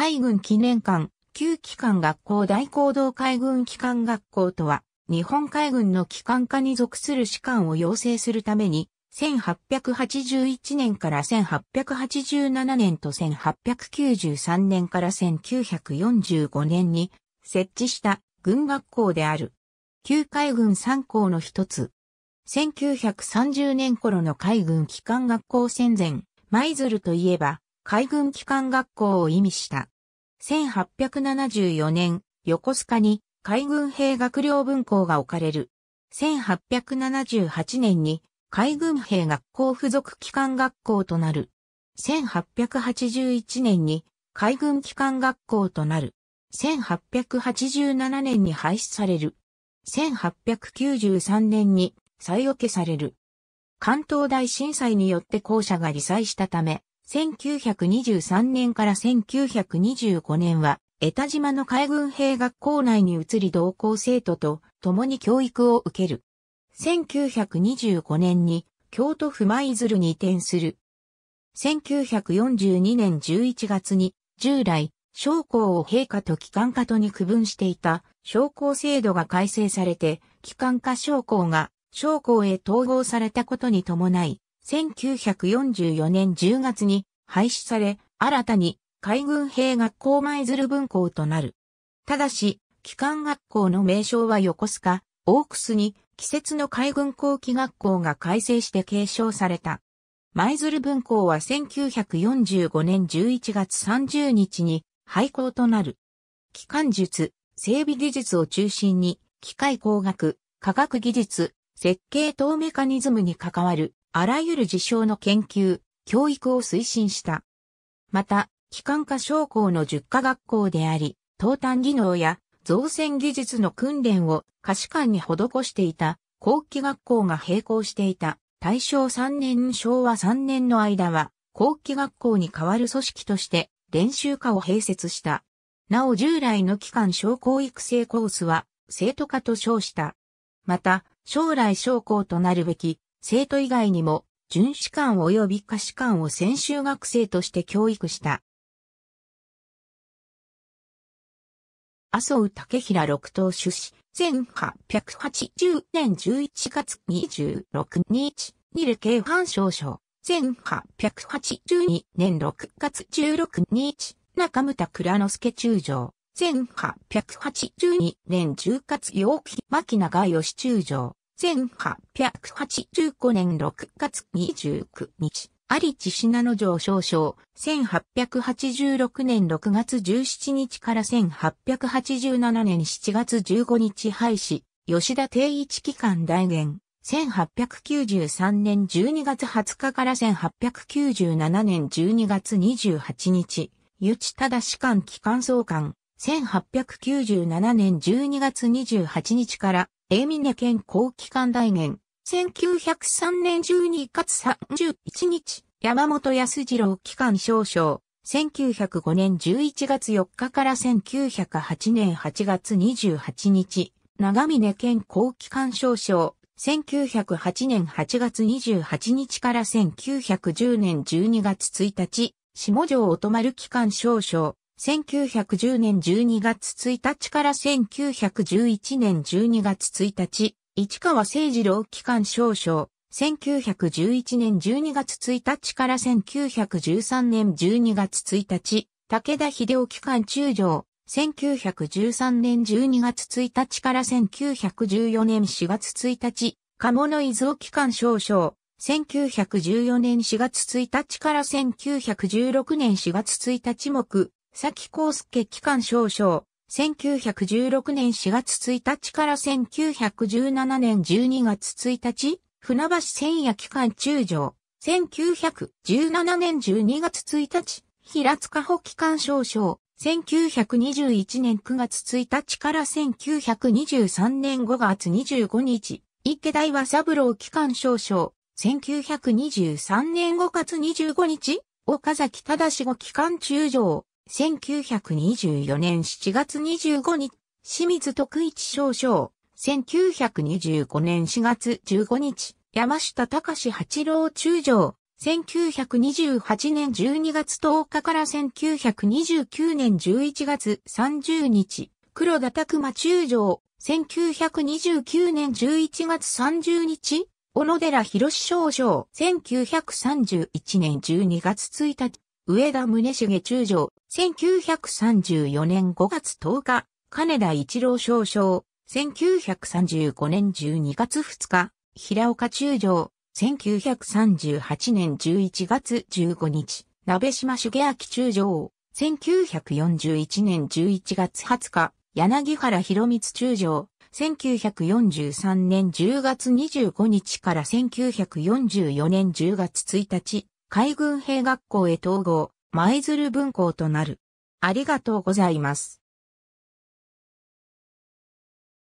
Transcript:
海軍記念館、旧機関学校大行動海軍機関学校とは、日本海軍の機関化に属する士官を養成するために、1881年から1887年と1893年から1945年に設置した軍学校である。旧海軍参校の一つ。1930年頃の海軍機関学校戦前、舞鶴といえば、海軍機関学校を意味した。1874年、横須賀に海軍兵学寮分校が置かれる。1878年に海軍兵学校附属機関学校となる。1881年に海軍機関学校となる。1887年に廃止される。1893年に再置けされる。関東大震災によって校舎が離災したため、1923年から1925年は、江田島の海軍兵学校内に移り同校生徒と共に教育を受ける。1925年に京都府舞鶴に移転する。1942年11月に従来将校を陛下と機関課とに区分していた将校制度が改正されて機関課将校が将校へ統合されたことに伴い1944年10月に廃止され、新たに海軍兵学校舞鶴分校となる。ただし、機関学校の名称は横須賀、オークスに季節の海軍後期学校が改正して継承された。舞鶴分校は1945年11月30日に廃校となる。機関術、整備技術を中心に、機械工学、科学技術、設計等メカニズムに関わるあらゆる事象の研究、教育を推進した。また、機関化商工の10科学校であり、東端技能や造船技術の訓練を可視官に施していた後期学校が並行していた大正3年昭和3年の間は後期学校に代わる組織として練習科を併設した。なお従来の機関商工育成コースは生徒科と称した。また、将来商校となるべき生徒以外にも、巡視官及び下士官を専修学生として教育した。麻生竹平六等出資、1880年11月26日、ニルァン少将、1882年6月16日、中村倉之助中将、1882年10月8日、牧長義中将、1885年6月29日、有地信濃城少将、1886年6月17日から1887年7月15日廃止、吉田定一機関大元、1893年12月20日から1897年12月28日、ゆちただし官機関総監、1897年12月28日から英峰県後期間大元、1903年12月31日、山本康次郎機関少々、1905年11月4日から1908年8月28日、長峰県後期間少々、1908年8月28日から1910年12月1日、下条乙丸機関少々、1910年12月1日から1911年12月1日、市川誠二郎機関少将、1911年12月1日から1913年12月1日、武田秀夫機関中将、1913年12月1日から1914年4月1日、鴨野伊豆機関少将、1914年4月1日から1916年4月1日木、崎康介期間少々、1916年4月1日から1917年12月1日、船橋千夜期間中将、1917年12月1日、平塚保機関少将、1921年9月1日から1923年5月25日、池田岩三郎機関少将、1923年5月25日、岡崎正子機関中将、1924年7月25日、清水徳一少将、1925年4月15日、山下隆史八郎中将、1928年12月10日から1929年11月30日、黒田拓馬中将、1929年11月30日、小野寺博少将、1931年12月1日、上田宗重中将、1934年5月10日、金田一郎少将、1935年12月2日、平岡中将、1938年11月15日、鍋島茂明中将、1941年11月20日、柳原博光中将、1943年10月25日から1944年10月1日、海軍兵学校へ統合、舞鶴分校となる。ありがとうございます。